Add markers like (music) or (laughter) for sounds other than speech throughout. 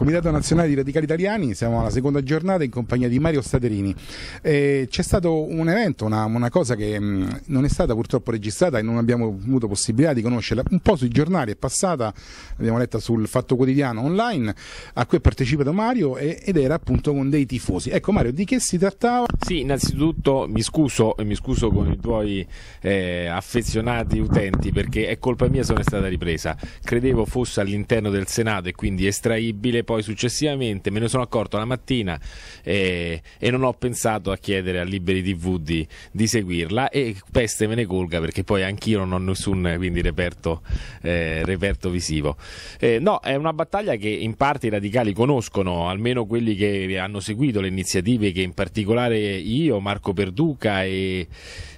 Comitato Nazionale di Radicali Italiani, siamo alla seconda giornata in compagnia di Mario Staterini. Eh, c'è stato un evento, una, una cosa che mh, mm, non è stata purtroppo registrata e non abbiamo avuto possibilità di conoscerla, un po' sui giornali è passata, l'abbiamo letta sul Fatto Quotidiano online, a cui è partecipato Mario e, ed era appunto con dei tifosi. Ecco Mario, di che si trattava? Sì, innanzitutto mi scuso, mi scuso con i tuoi eh, affezionati utenti perché è colpa mia se non è stata ripresa. Credevo fosse all'interno del Senato e quindi estraibile poi successivamente me ne sono accorto la mattina eh, e non ho pensato a chiedere a Liberi TV di, di, seguirla e peste me ne colga perché poi anch'io non ho nessun quindi, reperto, eh, reperto visivo. Eh, no, è una battaglia che in parte i radicali conoscono, almeno quelli che hanno seguito le iniziative che in particolare io, Marco Perduca e,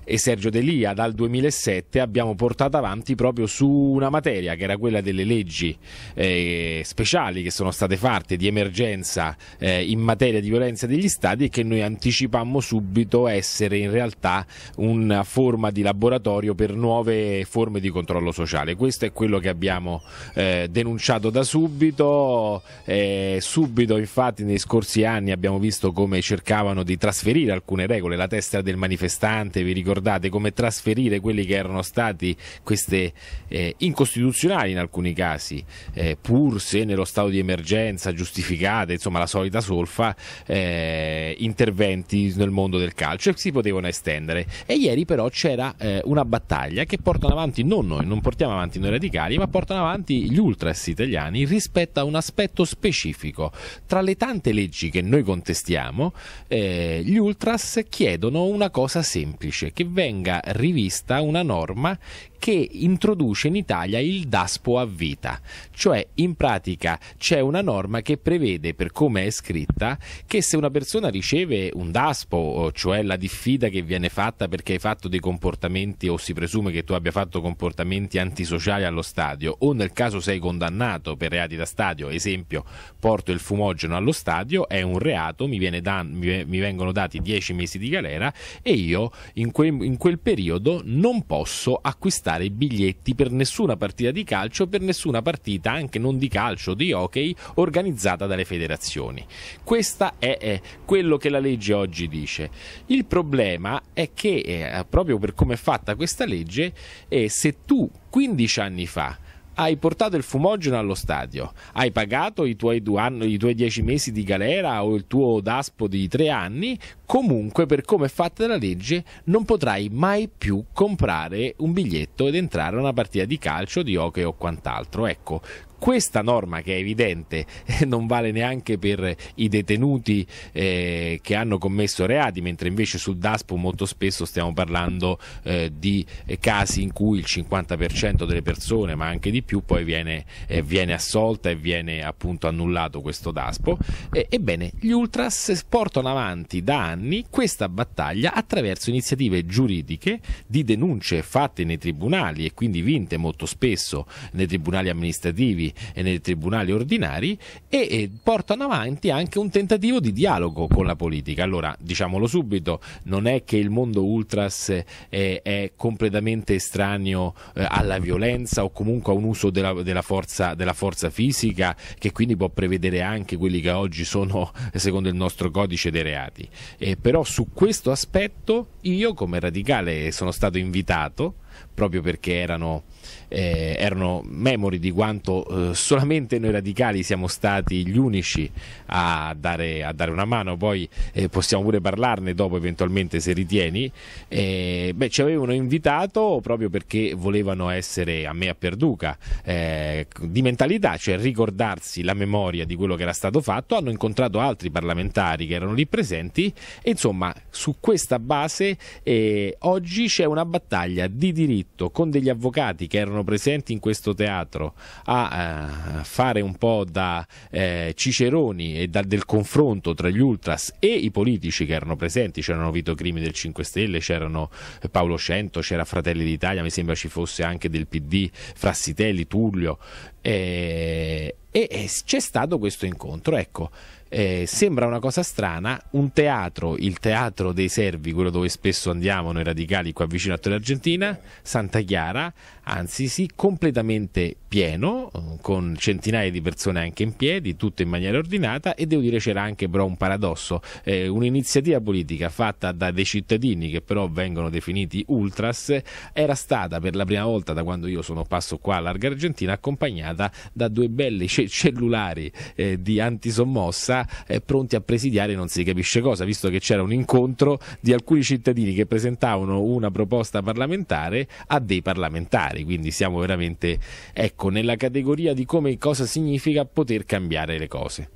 e Sergio Delia dal 2007 abbiamo portato avanti proprio su una materia che era quella delle leggi eh, speciali che sono state fatte di emergenza eh, in materia di violenza degli stadi e che noi anticipammo subito essere in realtà una forma di laboratorio per nuove forme di controllo sociale. Questo è quello che abbiamo eh, denunciato da subito, eh, subito infatti nei scorsi anni abbiamo visto come cercavano di trasferire alcune regole, la testa del manifestante, vi ricordo ricordate, come trasferire quelli che erano stati queste eh, incostituzionali in alcuni casi, eh, pur se nello stato di emergenza giustificate, insomma la solita solfa, eh, interventi nel mondo del calcio e si potevano estendere. E ieri però c'era eh, una battaglia che portano avanti non noi, non portiamo avanti noi radicali, ma portano avanti gli ultras italiani rispetto a un aspetto specifico. Tra le tante leggi che noi contestiamo, eh, gli ultras chiedono una cosa semplice, che che venga rivista una norma che introduce in Italia il DASPO a vita, cioè in pratica c'è una norma che prevede, per come è scritta, che se una persona riceve un DASPO, cioè la diffida che viene fatta perché hai fatto dei comportamenti o si presume che tu abbia fatto comportamenti antisociali allo stadio, o nel caso sei condannato per reati da stadio, esempio porto il fumogeno allo stadio, è un reato, mi, da, mi vengono dati 10 mesi di galera e io in quei in quel periodo non posso acquistare biglietti per nessuna partita di calcio, per nessuna partita anche non di calcio, di hockey organizzata dalle federazioni. Questo è, è quello che la legge oggi dice. Il problema è che eh, proprio per come è fatta questa legge, eh, se tu 15 anni fa hai portato il fumogeno allo stadio, hai pagato i tuoi, due anni, i tuoi dieci mesi di galera o il tuo daspo di tre anni, comunque per come è fatta la legge non potrai mai più comprare un biglietto ed entrare a una partita di calcio, di hockey o quant'altro. Ecco, questa norma che è evidente (laughs) eh, non vale neanche per i detenuti eh, che hanno commesso reati, mentre invece sul DASPO molto spesso stiamo parlando eh, di eh, casi in cui il 50% delle persone, ma anche di più, poi viene, eh, viene assolta e viene appunto annullato questo DASPO. ebbene, gli ultras portano avanti da anni anni questa battaglia attraverso iniziative giuridiche di denunce fatte nei tribunali e quindi vinte molto spesso nei tribunali amministrativi e nei tribunali ordinari e, e portano avanti anche un tentativo di dialogo con la politica. Allora, diciamolo subito, non è che il mondo ultras è, è completamente estraneo eh, alla violenza o comunque a un uso della, della, forza, della forza fisica che quindi può prevedere anche quelli che oggi sono, secondo il nostro codice, dei reati. E però su questo aspetto io come radicale sono stato invitato proprio perché erano, eh, erano memori di quanto eh, solamente noi radicali siamo stati gli unici a dare, a dare una mano, poi eh, possiamo pure parlarne dopo eventualmente se ritieni, eh, beh, ci avevano invitato proprio perché volevano essere a me a Perduca eh, di mentalità, cioè ricordarsi la memoria di quello che era stato fatto, hanno incontrato altri parlamentari che erano lì presenti e insomma su questa base eh, oggi c'è una battaglia di diritti diritto con degli avvocati che erano presenti in questo teatro a eh, fare un po' da eh, ciceroni e da, del confronto tra gli ultras e i politici che erano presenti, c'erano Vito Crimi del 5 Stelle, c'erano Paolo Cento, c'era Fratelli d'Italia, mi sembra ci fosse anche del PD, Frassitelli, Tullio eh, e, e c'è stato questo incontro, ecco eh, sembra una cosa strana, un teatro, il teatro dei servi, quello dove spesso andiamo noi radicali qua vicino a Torre Argentina, Santa Chiara, anzi sì, completamente pieno, con centinaia di persone anche in piedi, tutto in maniera ordinata e devo dire c'era anche però un paradosso, eh, un'iniziativa politica fatta da dei cittadini che però vengono definiti ultras, era stata per la prima volta da quando io sono passo qua a Larga Argentina accompagnata da due belli ce- cellulari eh, di antisommossa eh, pronti a presidiare non si capisce cosa, visto che c'era un incontro di alcuni cittadini che presentavano una proposta parlamentare a dei parlamentari, quindi siamo veramente ecco, nella categoria di come cosa significa poter cambiare le cose.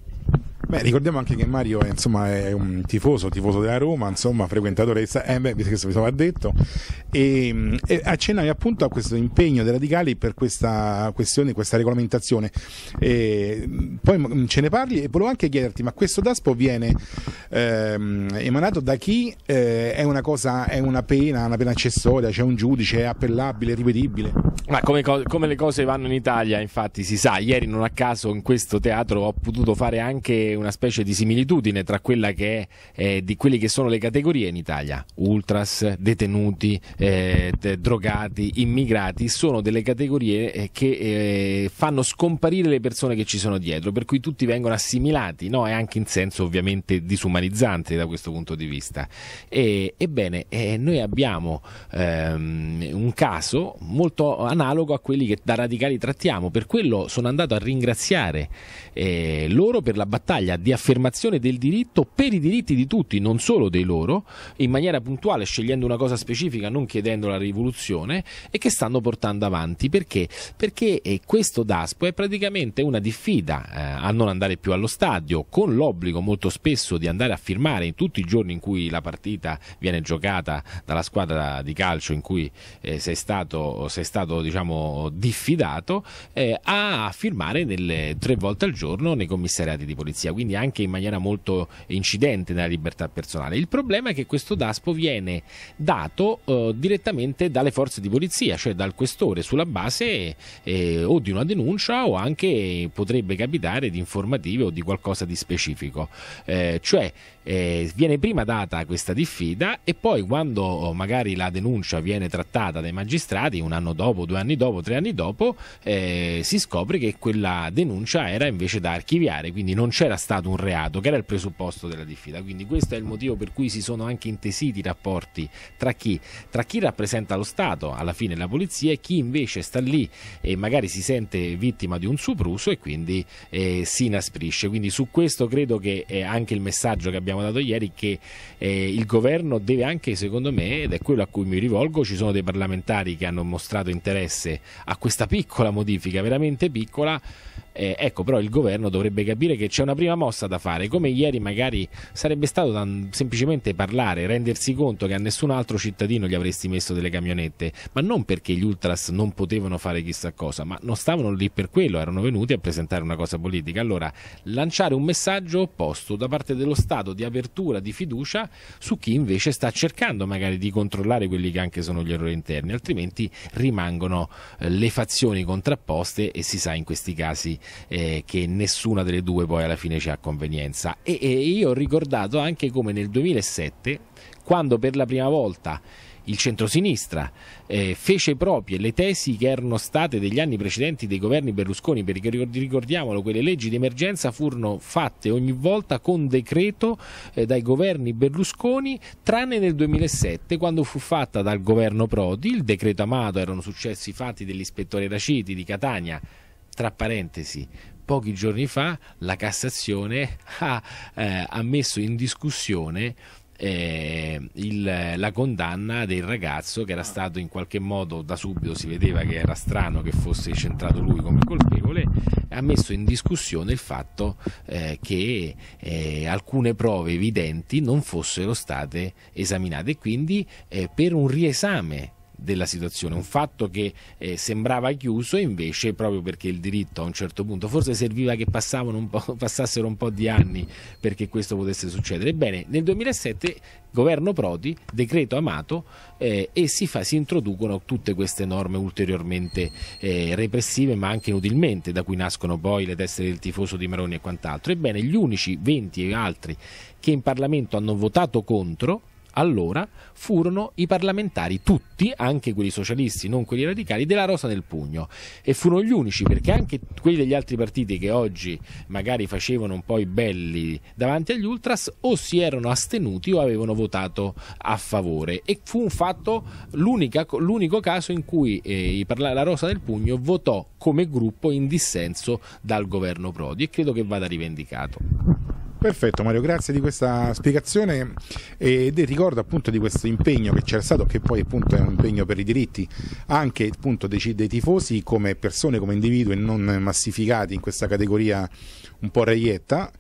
Beh, ricordiamo anche che Mario è, eh, insomma, è un tifoso, tifoso della Roma, insomma, frequentatore di eh, beh, questo mi va detto, e, mm, e accennavi appunto a questo impegno dei radicali per questa questione, questa regolamentazione. E mm, poi mm, ce ne parli e volevo anche chiederti, ma questo DASPO viene ehm, emanato da chi? Eh, è una cosa, è una pena, una pena accessoria, c'è cioè un giudice, è appellabile, ripetibile? Ma come, come le cose vanno in Italia, infatti, si sa, ieri non a caso in questo teatro ho potuto fare anche una una specie di similitudine tra quella che è eh, di quelle che sono le categorie in Italia. Ultras, detenuti, eh, drogati, immigrati, sono delle categorie eh, che eh, fanno scomparire le persone che ci sono dietro, per cui tutti vengono assimilati, no? E anche in senso ovviamente disumanizzante da questo punto di vista. E, ebbene, eh, noi abbiamo ehm, un caso molto analogo a quelli che da radicali trattiamo, per quello sono andato a ringraziare eh, loro per la battaglia battaglia di affermazione del diritto per i diritti di tutti, non solo dei loro, in maniera puntuale, scegliendo una cosa specifica, non chiedendo la rivoluzione, e che stanno portando avanti. Perché? Perché eh, questo DASPO è praticamente una diffida eh, a non andare più allo stadio, con l'obbligo molto spesso di andare a firmare in tutti i giorni in cui la partita viene giocata dalla squadra di calcio in cui eh, sei stato, sei stato diciamo, diffidato, a firmare nelle, tre volte al giorno nei commissariati di polizia quindi anche in maniera molto incidente nella libertà personale. Il problema è che questo DASPO viene dato eh, direttamente dalle forze di polizia, cioè dal questore, sulla base eh, o di una denuncia o anche potrebbe capitare di informative o di qualcosa di specifico. Eh, cioè eh, viene prima data questa diffida e poi quando oh, magari la denuncia viene trattata dai magistrati un anno dopo, due anni dopo, tre anni dopo, eh, si scopre che quella denuncia era invece da archiviare, quindi non c'era stata stato un reato, che era il presupposto della diffida. Quindi questo è il motivo per cui si sono anche intesiti i rapporti tra chi, tra chi rappresenta lo Stato, alla fine la polizia, e chi invece sta lì e magari si sente vittima di un supruso e quindi eh, si inasprisce. Quindi su questo credo che è eh, anche il messaggio che abbiamo dato ieri che eh, il governo deve anche, secondo me, ed è quello a cui mi rivolgo, ci sono dei parlamentari che hanno mostrato interesse a questa piccola modifica, veramente piccola, eh, ecco, però il governo dovrebbe capire che c'è una prima mossa da fare, come ieri magari sarebbe stato da semplicemente parlare, rendersi conto che a nessun altro cittadino gli avresti messo delle camionette, ma non perché gli ultras non potevano fare chissà cosa, ma non stavano lì per quello, erano venuti a presentare una cosa politica. Allora, lanciare un messaggio opposto da parte dello Stato di apertura, di fiducia su chi invece sta cercando magari di controllare quelli che anche sono gli errori interni, altrimenti rimangono eh, le fazioni contrapposte e si sa in questi casi eh, che nessuna delle due poi alla fine ci ha convenienza. E, e io ho ricordato anche come nel 2007, quando per la prima volta il centrosinistra eh, fece proprie le tesi che erano state degli anni precedenti dei governi Berlusconi, perché ricordiamolo, quelle leggi di emergenza furono fatte ogni volta con decreto eh, dai governi Berlusconi, tranne nel 2007 quando fu fatta dal governo Prodi, il decreto Amato, erano successi i fatti dell'ispettore Raciti di Catania tra parentesi, pochi giorni fa la Cassazione (laughs) ha, eh, ha messo in discussione eh, il, la condanna del ragazzo che era ah. stato in qualche modo da subito si vedeva che era strano che fosse centrato lui come colpevole ha messo in discussione il fatto eh, che eh, alcune prove evidenti non fossero state esaminate quindi eh, per un riesame della situazione, un fatto che eh, sembrava chiuso e invece proprio perché il diritto a un certo punto forse serviva che un (laughs) passassero un po' di anni perché questo potesse succedere. Ebbene, nel 2007 governo Prodi, decreto Amato eh, e si, fa, si, introducono tutte queste norme ulteriormente eh, repressive ma anche inutilmente da cui nascono poi le teste del tifoso di Maroni e quant'altro. Ebbene, gli unici 20 e altri che in Parlamento hanno votato contro allora furono i parlamentari tutti, anche quelli socialisti, non quelli radicali, della rosa del pugno e furono gli unici perché anche quelli degli altri partiti che oggi magari facevano un po' i belli davanti agli ultras o si erano astenuti o avevano votato a favore e fu un fatto l'unico caso in cui eh, la rosa del pugno votò come gruppo in dissenso dal governo Prodi e credo che vada rivendicato. Perfetto Mario, grazie di questa spiegazione ed ricordo appunto di questo impegno che c'era stato, che poi appunto è un impegno per i diritti anche appunto dei, dei tifosi come persone, come individui non massificati in questa categoria un po' reietta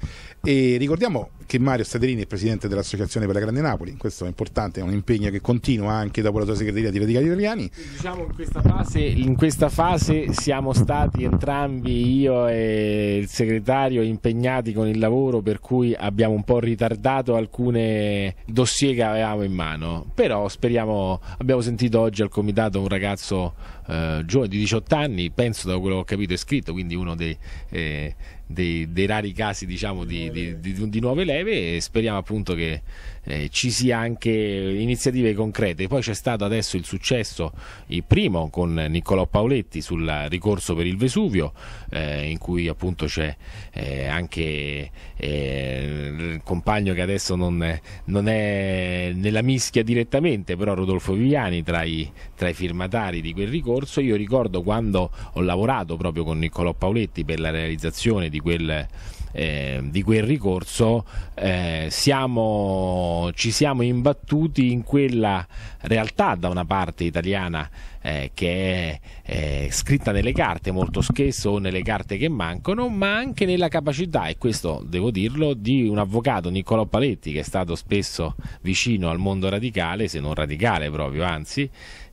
e ricordiamo che Mario Staterini è presidente dell'Associazione per la Grande Napoli, questo è importante, è un impegno che continua anche dopo la tua segreteria di Radicali Italiani. Diciamo in questa, fase, in questa fase siamo stati entrambi, io e il segretario, impegnati con il lavoro per cui abbiamo un po' ritardato alcune dossier che avevamo in mano, però speriamo, abbiamo sentito oggi al comitato un ragazzo eh, giovane di 18 anni, penso da quello che ho capito è scritto, quindi uno dei... Eh, dei, dei rari casi diciamo, di, di, di, di, nuove leve e speriamo appunto che eh, ci sia anche iniziative concrete. Poi c'è stato adesso il successo, il primo con Niccolò Paoletti sul ricorso per il Vesuvio, eh, in cui appunto c'è eh, anche eh, il compagno che adesso non, non, è nella mischia direttamente, però Rodolfo Viviani tra i, tra i firmatari di quel ricorso. Io ricordo quando ho lavorato proprio con Niccolò Paoletti per la realizzazione di quel ricorso eh, di quel ricorso eh, siamo, ci siamo imbattuti in quella realtà da una parte italiana eh, che è eh, scritta nelle carte molto spesso o nelle carte che mancano, ma anche nella capacità, e questo devo dirlo, di un avvocato, Niccolò Paletti, che è stato spesso vicino al mondo radicale, se non radicale proprio, anzi,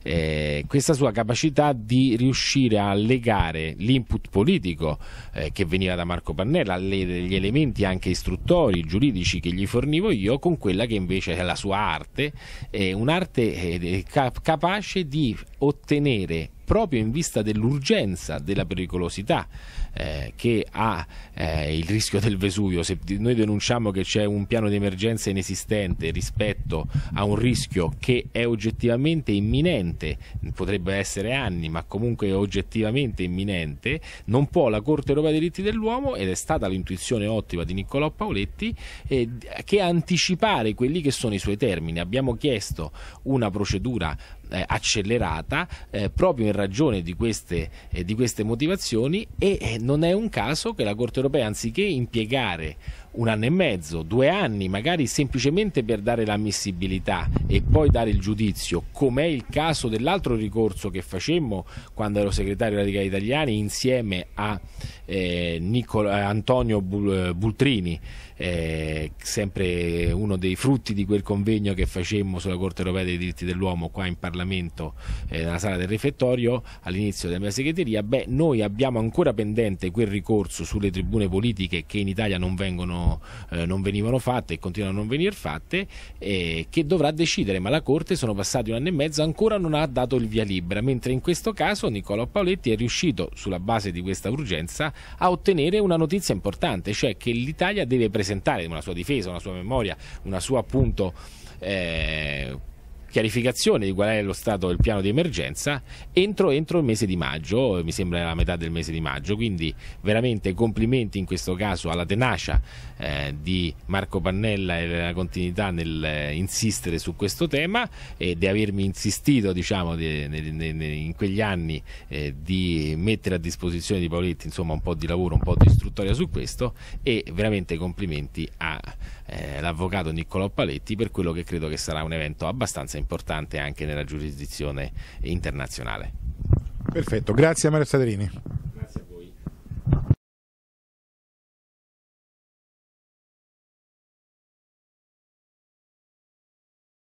eh, questa sua capacità di riuscire a legare l'input politico eh, che veniva da Marco Pannella, le, gli elementi anche istruttori, giuridici che gli fornivo io, con quella che invece è la sua arte, eh, un'arte eh, capace di ottenere ottenere proprio in vista dell'urgenza, della pericolosità eh, che ha eh, il rischio del Vesuvio. Se noi denunciamo che c'è un piano di emergenza inesistente rispetto a un rischio che è oggettivamente imminente, potrebbe essere anni, ma comunque è oggettivamente imminente, non può la Corte europea dei diritti dell'uomo, ed è stata l'intuizione ottima di Niccolò Paoletti, eh, che anticipare quelli che sono i suoi termini. Abbiamo chiesto una procedura eh, accelerata eh, proprio in ragione di queste, eh, di queste motivazioni e eh, non è un caso che la Corte europea anziché impiegare un anno e mezzo, due anni, magari semplicemente per dare l'ammissibilità e poi dare il giudizio, com'è il caso dell'altro ricorso che facemmo quando ero segretario radicale italiani insieme a eh, Nicola, eh, Antonio eh, Bultrini, eh, sempre uno dei frutti di quel convegno che facemmo sulla Corte Europea dei diritti dell'uomo qua in Parlamento, eh, nella sala del refettorio, all'inizio della mia segreteria, beh, noi abbiamo ancora pendente quel ricorso sulle tribune politiche che in Italia non vengono eh, non venivano fatte e continuano a non venire fatte, eh, che dovrà decidere, ma la Corte sono passati un anno e mezzo, ancora non ha dato il via libera, mentre in questo caso Niccolò Paoletti è riuscito, sulla base di questa urgenza, a ottenere una notizia importante, cioè che l'Italia deve presentare una sua difesa, una sua memoria, una sua appunto... Eh, chiarificazione di qual è lo stato del piano di emergenza entro, entro il mese di maggio, mi sembra la metà del mese di maggio, quindi veramente complimenti in questo caso alla tenacia eh, di Marco Pannella e la continuità nell'insistere eh, su questo tema e di avermi insistito diciamo, di, ne, ne, ne, in quegli anni eh, di mettere a disposizione di Paoletti insomma, un po' di lavoro, un po' di istruttoria su questo e veramente complimenti all'avvocato eh, Niccolò Paletti per quello che credo che sarà un evento abbastanza importante importante anche nella giurisdizione internazionale. Perfetto, grazie a Mario Saderini.